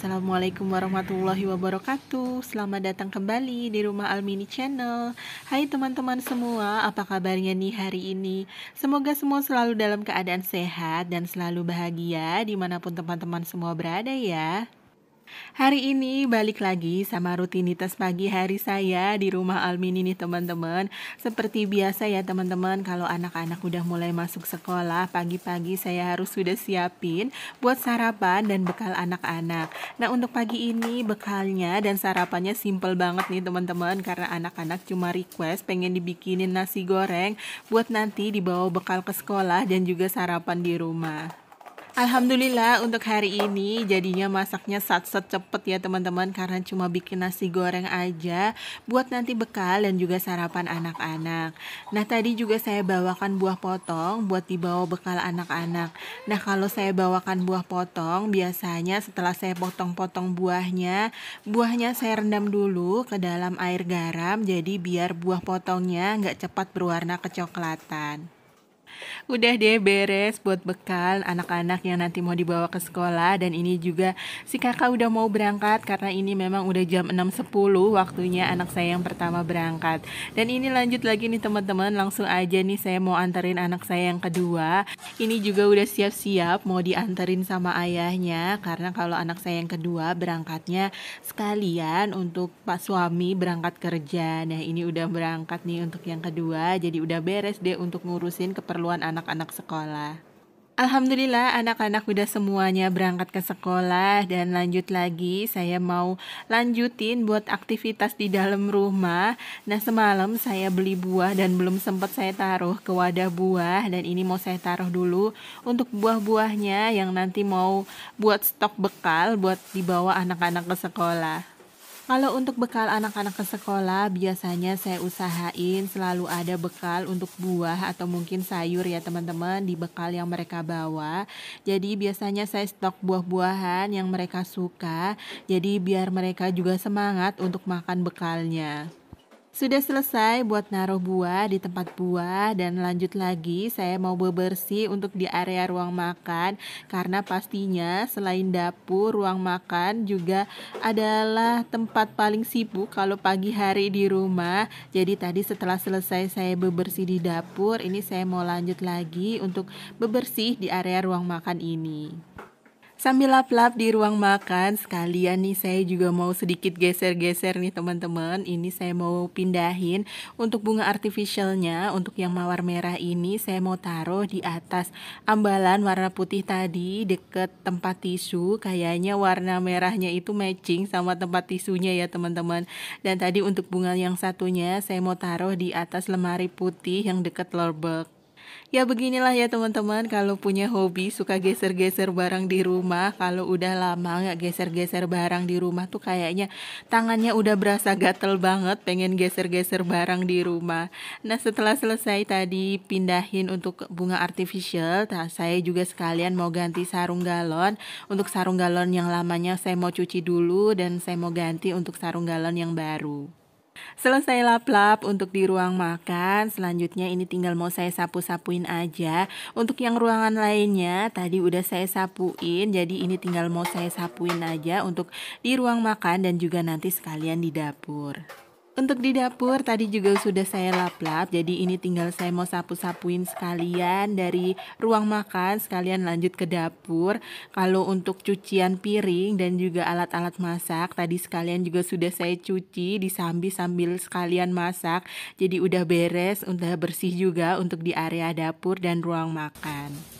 Assalamualaikum warahmatullahi wabarakatuh Selamat datang kembali di rumah Almini Channel Hai teman-teman semua, apa kabarnya nih hari ini? Semoga semua selalu dalam keadaan sehat dan selalu bahagia Dimanapun teman-teman semua berada ya Hari ini balik lagi sama rutinitas pagi hari saya di rumah Almini nih teman-teman. Seperti biasa ya teman-teman, kalau anak-anak udah mulai masuk sekolah, pagi-pagi saya harus sudah siapin buat sarapan dan bekal anak-anak. Nah, untuk pagi ini bekalnya dan sarapannya simple banget nih teman-teman karena anak-anak cuma request pengen dibikinin nasi goreng buat nanti dibawa bekal ke sekolah dan juga sarapan di rumah. Alhamdulillah untuk hari ini jadinya masaknya sat sat cepet ya teman-teman karena cuma bikin nasi goreng aja buat nanti bekal dan juga sarapan anak-anak. Nah tadi juga saya bawakan buah potong buat dibawa bekal anak-anak. Nah kalau saya bawakan buah potong biasanya setelah saya potong-potong buahnya, buahnya saya rendam dulu ke dalam air garam jadi biar buah potongnya nggak cepat berwarna kecoklatan udah deh beres buat bekal anak-anak yang nanti mau dibawa ke sekolah dan ini juga si kakak udah mau berangkat karena ini memang udah jam 6.10 waktunya anak saya yang pertama berangkat dan ini lanjut lagi nih teman-teman langsung aja nih saya mau anterin anak saya yang kedua ini juga udah siap-siap mau dianterin sama ayahnya karena kalau anak saya yang kedua berangkatnya sekalian untuk pak suami berangkat kerja nah ini udah berangkat nih untuk yang kedua jadi udah beres deh untuk ngurusin keperluan keperluan anak-anak sekolah. Alhamdulillah anak-anak udah semuanya berangkat ke sekolah dan lanjut lagi saya mau lanjutin buat aktivitas di dalam rumah. Nah semalam saya beli buah dan belum sempat saya taruh ke wadah buah dan ini mau saya taruh dulu untuk buah-buahnya yang nanti mau buat stok bekal buat dibawa anak-anak ke sekolah. Kalau untuk bekal anak-anak ke sekolah, biasanya saya usahain selalu ada bekal untuk buah atau mungkin sayur ya teman-teman di bekal yang mereka bawa. Jadi biasanya saya stok buah-buahan yang mereka suka. Jadi biar mereka juga semangat untuk makan bekalnya. Sudah selesai buat naruh buah di tempat buah dan lanjut lagi saya mau bebersih untuk di area ruang makan karena pastinya selain dapur, ruang makan juga adalah tempat paling sibuk kalau pagi hari di rumah. Jadi tadi setelah selesai saya bebersih di dapur, ini saya mau lanjut lagi untuk bebersih di area ruang makan ini. Sambil lap-lap di ruang makan, sekalian nih saya juga mau sedikit geser-geser nih teman-teman. Ini saya mau pindahin untuk bunga artificialnya, untuk yang mawar merah ini saya mau taruh di atas ambalan warna putih tadi deket tempat tisu. Kayaknya warna merahnya itu matching sama tempat tisunya ya teman-teman. Dan tadi untuk bunga yang satunya saya mau taruh di atas lemari putih yang deket lorbek. Ya beginilah ya teman-teman kalau punya hobi suka geser-geser barang di rumah Kalau udah lama nggak geser-geser barang di rumah tuh kayaknya tangannya udah berasa gatel banget pengen geser-geser barang di rumah Nah setelah selesai tadi pindahin untuk bunga artificial nah, Saya juga sekalian mau ganti sarung galon Untuk sarung galon yang lamanya saya mau cuci dulu dan saya mau ganti untuk sarung galon yang baru Selesai lap-lap untuk di ruang makan, selanjutnya ini tinggal mau saya sapu-sapuin aja. Untuk yang ruangan lainnya tadi udah saya sapuin, jadi ini tinggal mau saya sapuin aja untuk di ruang makan dan juga nanti sekalian di dapur. Untuk di dapur tadi juga sudah saya lap-lap Jadi ini tinggal saya mau sapu-sapuin sekalian Dari ruang makan sekalian lanjut ke dapur Kalau untuk cucian piring dan juga alat-alat masak Tadi sekalian juga sudah saya cuci di Disambi sambil sekalian masak Jadi udah beres, udah bersih juga untuk di area dapur dan ruang makan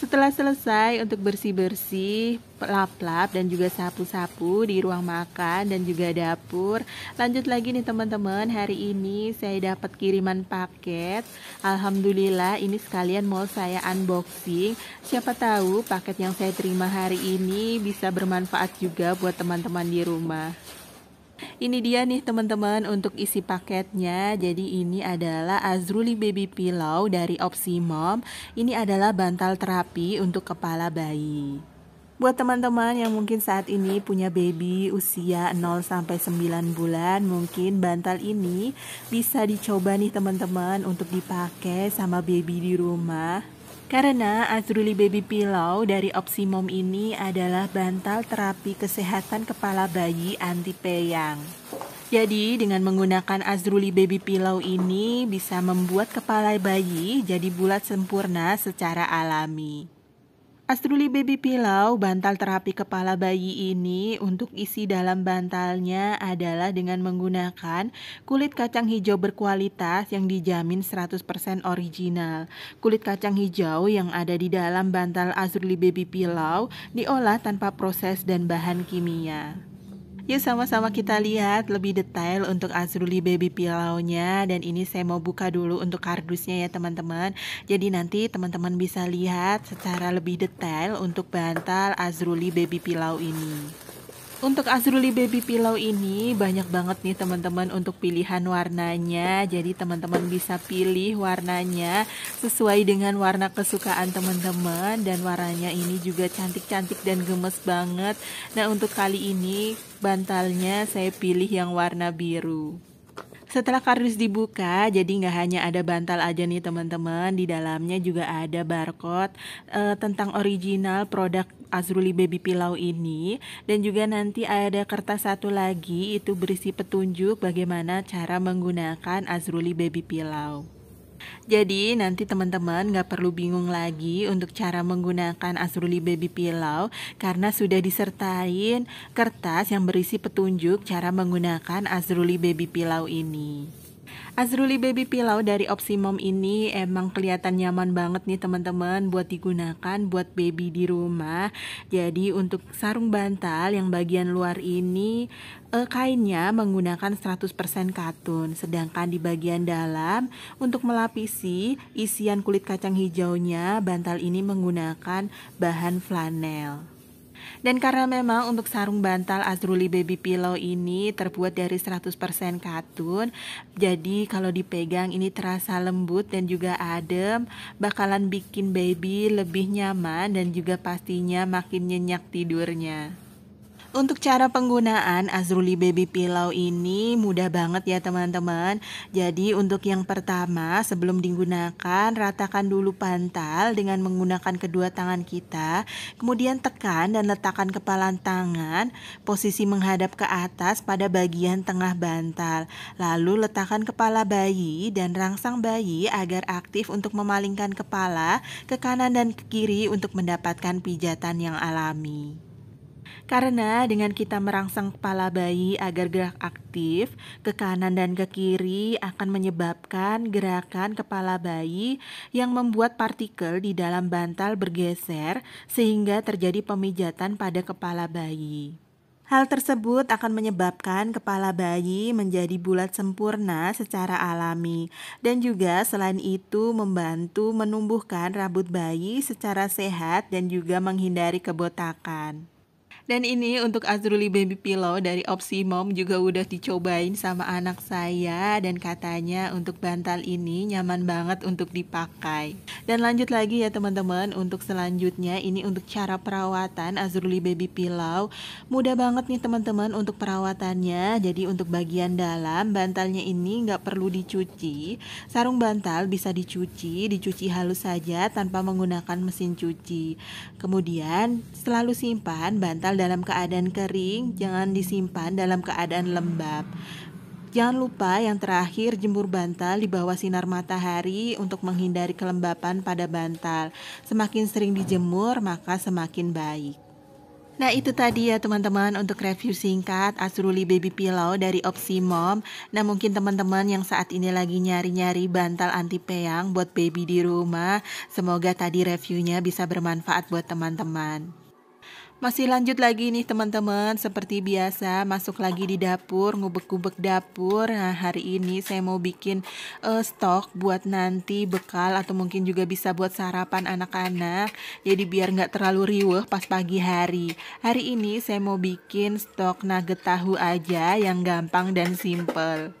setelah selesai untuk bersih-bersih, lap-lap dan juga sapu-sapu di ruang makan dan juga dapur. Lanjut lagi nih teman-teman, hari ini saya dapat kiriman paket. Alhamdulillah ini sekalian mau saya unboxing. Siapa tahu paket yang saya terima hari ini bisa bermanfaat juga buat teman-teman di rumah. Ini dia nih teman-teman untuk isi paketnya. Jadi ini adalah Azruli Baby Pillow dari Opsi Mom. Ini adalah bantal terapi untuk kepala bayi. Buat teman-teman yang mungkin saat ini punya baby usia 0 sampai 9 bulan, mungkin bantal ini bisa dicoba nih teman-teman untuk dipakai sama baby di rumah. Karena Azruli Baby Pillow dari Opsimom ini adalah bantal terapi kesehatan kepala bayi anti peyang. Jadi dengan menggunakan Azruli Baby Pillow ini bisa membuat kepala bayi jadi bulat sempurna secara alami. Astruli Baby Pillow bantal terapi kepala bayi ini untuk isi dalam bantalnya adalah dengan menggunakan kulit kacang hijau berkualitas yang dijamin 100% original. Kulit kacang hijau yang ada di dalam bantal Astruli Baby Pillow diolah tanpa proses dan bahan kimia. Yuk ya, sama-sama kita lihat lebih detail untuk Azruli baby Pillow-nya dan ini saya mau buka dulu untuk kardusnya ya teman-teman. Jadi nanti teman-teman bisa lihat secara lebih detail untuk bantal Azruli baby Pillow ini. Untuk Azruli Baby Pillow ini banyak banget nih teman-teman untuk pilihan warnanya. Jadi teman-teman bisa pilih warnanya sesuai dengan warna kesukaan teman-teman dan warnanya ini juga cantik-cantik dan gemes banget. Nah, untuk kali ini bantalnya saya pilih yang warna biru. Setelah kardus dibuka, jadi nggak hanya ada bantal aja nih teman-teman, di dalamnya juga ada barcode uh, tentang original produk Azruli Baby Pilau ini dan juga nanti ada kertas satu lagi itu berisi petunjuk bagaimana cara menggunakan Azruli Baby Pilau. Jadi nanti teman-teman nggak perlu bingung lagi untuk cara menggunakan Asruli Baby Pillow karena sudah disertain kertas yang berisi petunjuk cara menggunakan Asruli Baby Pillow ini. Azruli Baby Pillow dari mom ini emang kelihatan nyaman banget nih teman-teman buat digunakan buat baby di rumah. Jadi untuk sarung bantal yang bagian luar ini eh, kainnya menggunakan 100% katun, sedangkan di bagian dalam untuk melapisi isian kulit kacang hijaunya bantal ini menggunakan bahan flanel. Dan karena memang untuk sarung bantal Azruli Baby Pillow ini terbuat dari 100% katun, jadi kalau dipegang ini terasa lembut dan juga adem, bakalan bikin baby lebih nyaman dan juga pastinya makin nyenyak tidurnya. Untuk cara penggunaan Azruli Baby Pillow ini mudah banget ya teman-teman. Jadi untuk yang pertama sebelum digunakan ratakan dulu pantal dengan menggunakan kedua tangan kita. Kemudian tekan dan letakkan kepalan tangan posisi menghadap ke atas pada bagian tengah bantal. Lalu letakkan kepala bayi dan rangsang bayi agar aktif untuk memalingkan kepala ke kanan dan ke kiri untuk mendapatkan pijatan yang alami. Karena dengan kita merangsang kepala bayi agar gerak aktif ke kanan dan ke kiri akan menyebabkan gerakan kepala bayi yang membuat partikel di dalam bantal bergeser sehingga terjadi pemijatan pada kepala bayi. Hal tersebut akan menyebabkan kepala bayi menjadi bulat sempurna secara alami dan juga selain itu membantu menumbuhkan rambut bayi secara sehat dan juga menghindari kebotakan. Dan ini untuk Azruli Baby Pillow dari Opsi Mom juga udah dicobain sama anak saya dan katanya untuk bantal ini nyaman banget untuk dipakai. Dan lanjut lagi ya teman-teman untuk selanjutnya ini untuk cara perawatan Azruli Baby Pillow. Mudah banget nih teman-teman untuk perawatannya. Jadi untuk bagian dalam bantalnya ini nggak perlu dicuci. Sarung bantal bisa dicuci, dicuci halus saja tanpa menggunakan mesin cuci. Kemudian selalu simpan bantal dalam keadaan kering, jangan disimpan dalam keadaan lembab. Jangan lupa yang terakhir jemur bantal di bawah sinar matahari untuk menghindari kelembapan pada bantal. Semakin sering dijemur maka semakin baik. Nah itu tadi ya teman-teman untuk review singkat Asruli Baby Pillow dari Opsi Mom Nah mungkin teman-teman yang saat ini lagi nyari-nyari bantal anti peyang buat baby di rumah Semoga tadi reviewnya bisa bermanfaat buat teman-teman masih lanjut lagi nih teman-teman Seperti biasa masuk lagi di dapur Ngubek-ngubek dapur Nah hari ini saya mau bikin uh, stok Buat nanti bekal Atau mungkin juga bisa buat sarapan anak-anak Jadi biar nggak terlalu riweh pas pagi hari Hari ini saya mau bikin stok nugget tahu aja Yang gampang dan simple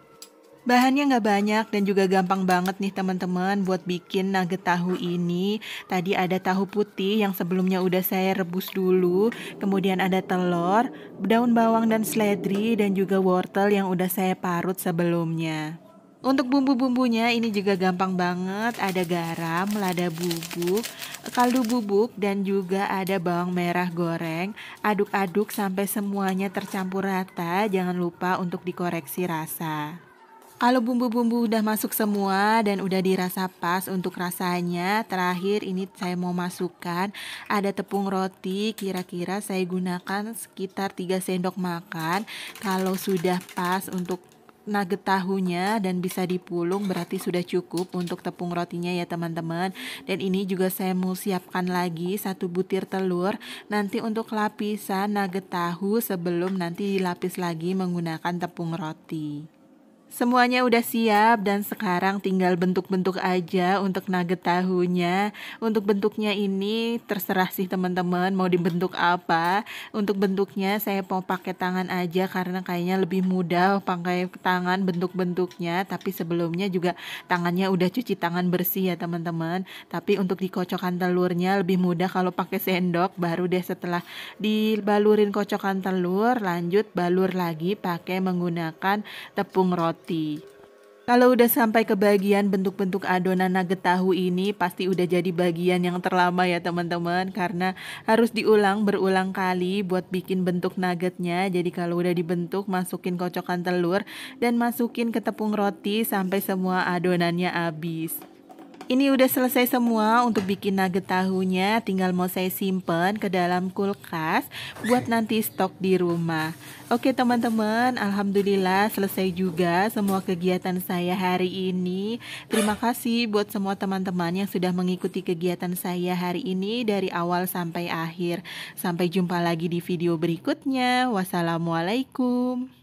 Bahannya nggak banyak dan juga gampang banget nih teman-teman buat bikin nugget tahu ini. Tadi ada tahu putih yang sebelumnya udah saya rebus dulu. Kemudian ada telur, daun bawang dan seledri dan juga wortel yang udah saya parut sebelumnya. Untuk bumbu-bumbunya ini juga gampang banget, ada garam, lada bubuk, kaldu bubuk dan juga ada bawang merah goreng. Aduk-aduk sampai semuanya tercampur rata, jangan lupa untuk dikoreksi rasa. Kalau bumbu-bumbu udah masuk semua dan udah dirasa pas untuk rasanya, terakhir ini saya mau masukkan ada tepung roti, kira-kira saya gunakan sekitar 3 sendok makan. Kalau sudah pas untuk nugget tahunya dan bisa dipulung berarti sudah cukup untuk tepung rotinya ya teman-teman dan ini juga saya mau siapkan lagi satu butir telur nanti untuk lapisan nugget tahu sebelum nanti dilapis lagi menggunakan tepung roti Semuanya udah siap dan sekarang tinggal bentuk-bentuk aja untuk nugget tahunya. Untuk bentuknya ini terserah sih teman-teman mau dibentuk apa. Untuk bentuknya saya mau pakai tangan aja karena kayaknya lebih mudah pakai tangan bentuk-bentuknya. Tapi sebelumnya juga tangannya udah cuci tangan bersih ya teman-teman. Tapi untuk dikocokan telurnya lebih mudah kalau pakai sendok. Baru deh setelah dibalurin kocokan telur lanjut balur lagi pakai menggunakan tepung roti roti. Kalau udah sampai ke bagian bentuk-bentuk adonan nugget tahu ini pasti udah jadi bagian yang terlama ya teman-teman karena harus diulang berulang kali buat bikin bentuk nuggetnya. Jadi kalau udah dibentuk masukin kocokan telur dan masukin ke tepung roti sampai semua adonannya habis. Ini udah selesai semua untuk bikin nugget tahunya, tinggal mau saya simpen ke dalam kulkas buat nanti stok di rumah. Oke teman-teman, alhamdulillah selesai juga semua kegiatan saya hari ini. Terima kasih buat semua teman-teman yang sudah mengikuti kegiatan saya hari ini dari awal sampai akhir. Sampai jumpa lagi di video berikutnya. Wassalamualaikum.